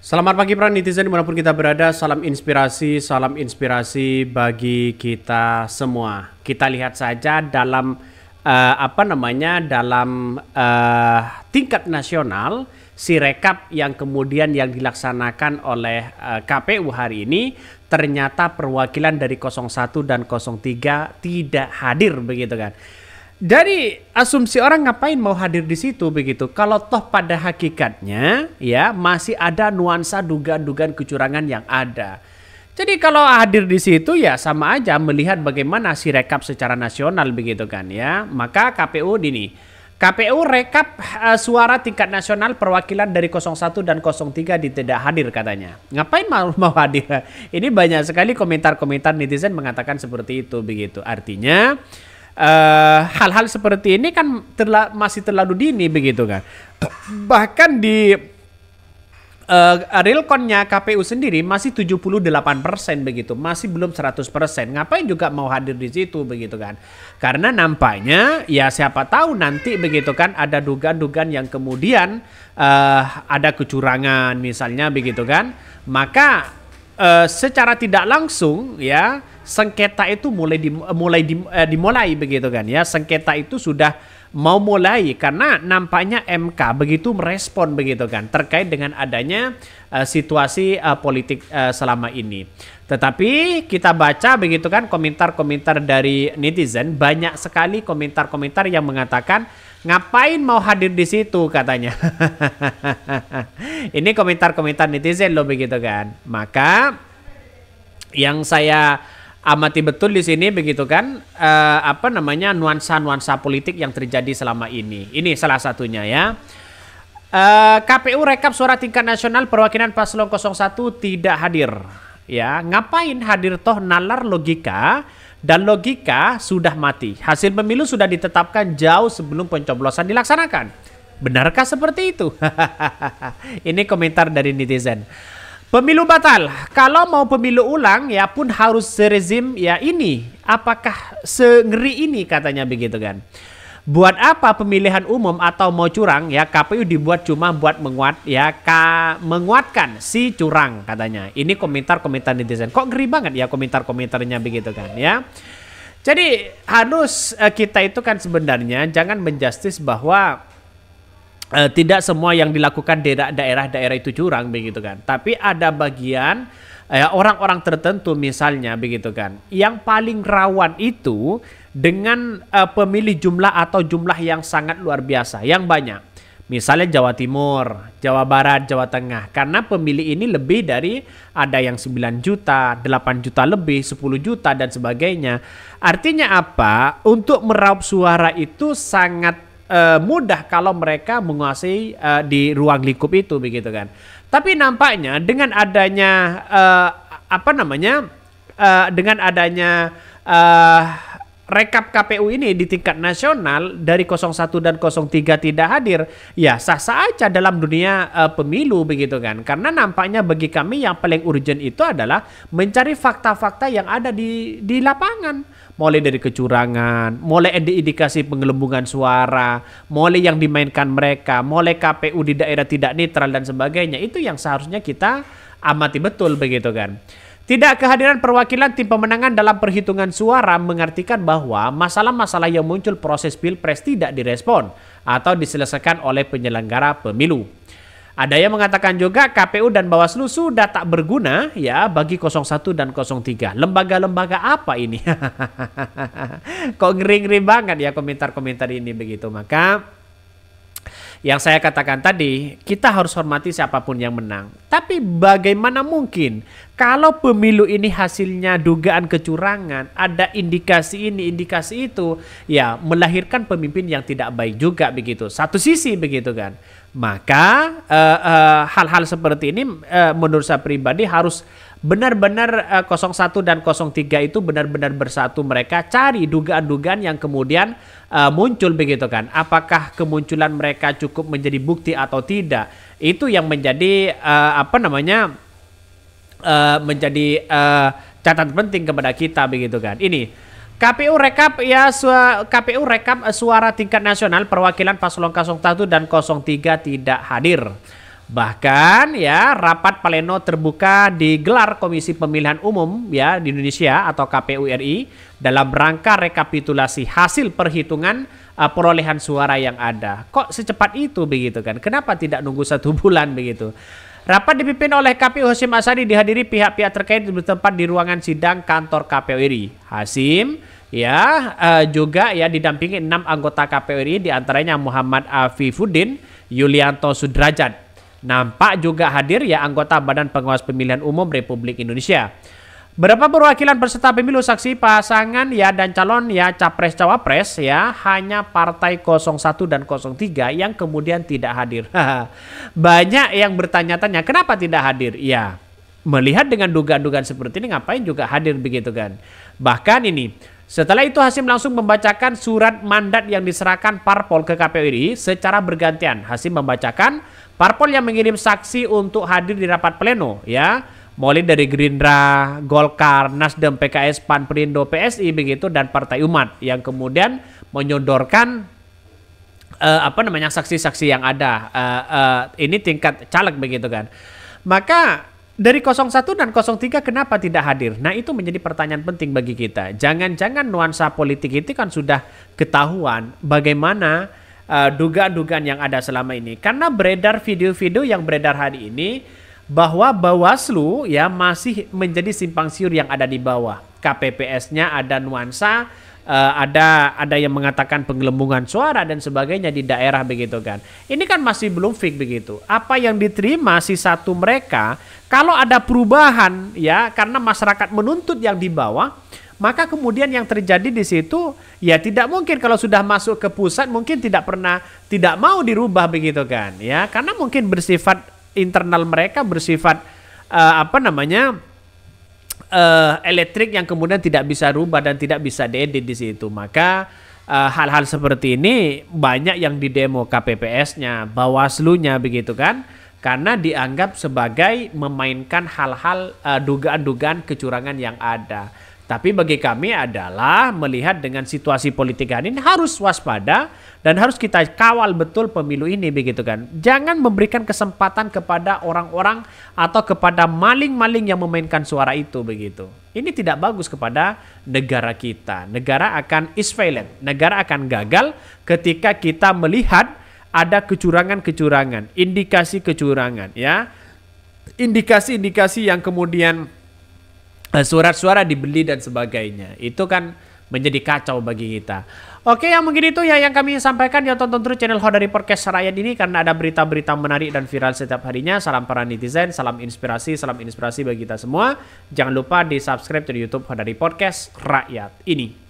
Selamat pagi para netizen dimanapun kita berada, salam inspirasi, salam inspirasi bagi kita semua. Kita lihat saja dalam uh, apa namanya dalam uh, tingkat nasional si rekap yang kemudian yang dilaksanakan oleh uh, eh, KPU hari ini ternyata perwakilan dari 01 dan 03 tidak hadir begitu kan dari asumsi orang ngapain mau hadir di situ begitu kalau toh pada hakikatnya ya masih ada nuansa dugaan-dugaan kecurangan yang ada jadi kalau hadir di situ ya sama aja melihat bagaimana si rekap secara nasional begitu kan ya maka KPU dini KPU rekap uh, suara tingkat nasional perwakilan dari 01 dan 03 tidak hadir katanya. Ngapain mau mau hadir? Ini banyak sekali komentar-komentar netizen mengatakan seperti itu begitu. Artinya Eh, hal-hal uh, seperti ini kan terla masih terlalu dini begitu kan. Bahkan di uh, eh, realconnya KPU sendiri masih 78% begitu, masih belum 100%. Ngapain juga mau hadir di situ begitu kan? Karena nampaknya ya siapa tahu nanti begitu kan ada dugaan-dugaan yang kemudian uh, ada kecurangan misalnya begitu kan. Maka uh, secara tidak langsung ya sengketa itu mulai di, eh, mulai di, eh, dimulai begitu kan ya. Sengketa itu sudah mau mulai karena nampaknya MK begitu merespon begitu kan terkait dengan adanya uh, situasi uh, politik uh, selama ini. Tetapi kita baca begitu kan komentar-komentar dari netizen banyak sekali komentar-komentar yang mengatakan ngapain mau hadir di situ katanya. Ini komentar-komentar netizen loh begitu kan. Maka yang saya amati betul di sini begitu kan uh, apa namanya nuansa-nuansa politik yang terjadi selama ini. Ini salah satunya ya. Uh, eh, KPU rekap suara tingkat nasional perwakilan paslon 01 tidak hadir. Ya, ngapain hadir toh nalar logika dan logika sudah mati. Hasil pemilu sudah ditetapkan jauh sebelum pencoblosan dilaksanakan. Benarkah seperti itu? Ini komentar dari netizen. Pemilu batal. Kalau mau pemilu ulang ya pun harus serezim ya ini. Apakah sengeri ini katanya begitu kan. Buat apa pemilihan umum atau mau curang ya KPU dibuat cuma buat menguat ya ka, menguatkan si curang katanya. Ini komentar-komentar netizen. Kok ngeri banget ya komentar-komentarnya begitu kan ya. Jadi harus eh, kita itu kan sebenarnya jangan menjustis bahwa uh, tidak semua yang dilakukan di daerah-daerah itu curang begitu kan. Tapi ada bagian eh, orang-orang uh, tertentu misalnya begitu kan. Yang paling rawan itu dengan uh, pemilih jumlah atau jumlah yang sangat luar biasa, yang banyak. Misalnya Jawa Timur, Jawa Barat, Jawa Tengah. Karena pemilih ini lebih dari ada yang 9 juta, 8 juta lebih, 10 juta dan sebagainya. Artinya apa? Untuk meraup suara itu sangat uh, mudah kalau mereka menguasai uh, di ruang lingkup itu begitu kan. Tapi nampaknya dengan adanya uh, apa namanya uh, dengan adanya uh, rekap KPU ini di tingkat nasional dari 01 dan 03 tidak hadir, ya sah-sah aja dalam dunia uh, pemilu begitu kan. Karena nampaknya bagi kami yang paling urgent itu adalah mencari fakta-fakta yang ada di di lapangan, mulai dari kecurangan, mulai ada indikasi penggelembungan suara, mulai yang dimainkan mereka, mulai KPU di daerah tidak netral dan sebagainya. Itu yang seharusnya kita amati betul begitu kan. Tidak kehadiran perwakilan tim pemenangan dalam perhitungan suara mengartikan bahwa masalah-masalah yang muncul proses pilpres tidak direspon atau diselesaikan oleh penyelenggara pemilu. Ada yang mengatakan juga KPU dan Bawaslu sudah tak berguna ya bagi 01 dan 03. Lembaga-lembaga apa ini? Kok ngeri-ngeri banget ya komentar-komentar ini begitu. Maka yang saya katakan tadi, kita harus hormati siapapun yang menang. Tapi bagaimana mungkin kalau pemilu ini hasilnya dugaan kecurangan, ada indikasi ini, indikasi itu, ya melahirkan pemimpin yang tidak baik juga begitu. Satu sisi begitu kan. Maka eh, eh, hal-hal uh, uh, seperti ini uh, menurut saya pribadi harus benar-benar uh, eh, 01 dan 03 itu benar-benar bersatu mereka cari dugaan-dugaan yang kemudian uh, muncul begitu kan apakah kemunculan mereka cukup menjadi bukti atau tidak itu yang menjadi uh, apa namanya uh, menjadi uh, catatan penting kepada kita begitu kan ini KPU rekap ya suara, KPU rekap suara tingkat nasional perwakilan paslon 01 dan 03 tidak hadir. Bahkan ya rapat pleno terbuka digelar Komisi Pemilihan Umum ya di Indonesia atau KPU RI dalam rangka rekapitulasi hasil perhitungan uh, perolehan suara yang ada. Kok secepat itu begitu kan? Kenapa tidak nunggu satu bulan begitu? Rapat dipimpin oleh KPU Hasim Asadi dihadiri pihak-pihak terkait di tempat di ruangan sidang kantor KPU RI. Hasim ya uh, juga ya didampingi enam anggota KPU RI diantaranya Muhammad Afifuddin, Yulianto Sudrajat, Nampak juga hadir ya anggota Badan Pengawas Pemilihan Umum Republik Indonesia. Berapa perwakilan peserta pemilu saksi pasangan ya dan calon ya capres cawapres ya hanya partai 01 dan 03 yang kemudian tidak hadir. Banyak yang bertanya-tanya kenapa tidak hadir? Ya melihat dengan dugaan-dugaan seperti ini ngapain juga hadir begitu kan. Bahkan ini setelah itu Hasim langsung membacakan surat mandat yang diserahkan parpol ke KPU RI secara bergantian. Hasim membacakan parpol yang mengirim saksi untuk hadir di rapat pleno ya. Mulai dari Gerindra, Golkar, Nasdem, PKS, PAN, Perindo, PSI begitu dan Partai Umat yang kemudian menyodorkan uh, apa namanya saksi-saksi yang ada. Uh, uh, ini tingkat caleg begitu kan. Maka dari 01 dan 03 kenapa tidak hadir? Nah itu menjadi pertanyaan penting bagi kita. Jangan-jangan nuansa politik itu kan sudah ketahuan bagaimana eh, dugaan-dugaan uh, yang ada selama ini. Karena beredar video-video yang beredar hari ini bahwa Bawaslu ya masih menjadi simpang siur yang ada di bawah. KPPS-nya ada nuansa uh, ada ada yang mengatakan penggelembungan suara dan sebagainya di daerah begitu kan. Ini kan masih belum fix begitu. Apa yang diterima si satu mereka kalau ada perubahan ya karena masyarakat menuntut yang di bawah maka kemudian yang terjadi di situ ya tidak mungkin kalau sudah masuk ke pusat mungkin tidak pernah tidak mau dirubah begitu kan ya karena mungkin bersifat internal mereka bersifat uh, apa namanya uh, elektrik yang kemudian tidak bisa rubah dan tidak bisa diedit di situ. Maka eh, hal-hal uh, seperti ini banyak yang didemo KPPS-nya, Bawaslu-nya begitu kan? Karena dianggap sebagai memainkan hal-hal uh, dugaan-dugaan kecurangan yang ada. Tapi bagi kami adalah melihat dengan situasi politik ini harus waspada dan harus kita kawal betul pemilu ini begitu kan. Jangan memberikan kesempatan kepada orang-orang atau kepada maling-maling yang memainkan suara itu begitu. Ini tidak bagus kepada negara kita. Negara akan failed. negara akan gagal ketika kita melihat ada kecurangan-kecurangan, indikasi kecurangan ya. Indikasi-indikasi yang kemudian Eh, surat-suara dibeli dan sebagainya. Itu kan menjadi kacau bagi kita. Oke, yang mungkin itu ya yang kami sampaikan. Ya tonton terus channel Report Podcast Rakyat ini karena ada berita-berita menarik dan viral setiap harinya. Salam para netizen, salam inspirasi, salam inspirasi bagi kita semua. Jangan lupa di subscribe di YouTube Report Podcast Rakyat ini.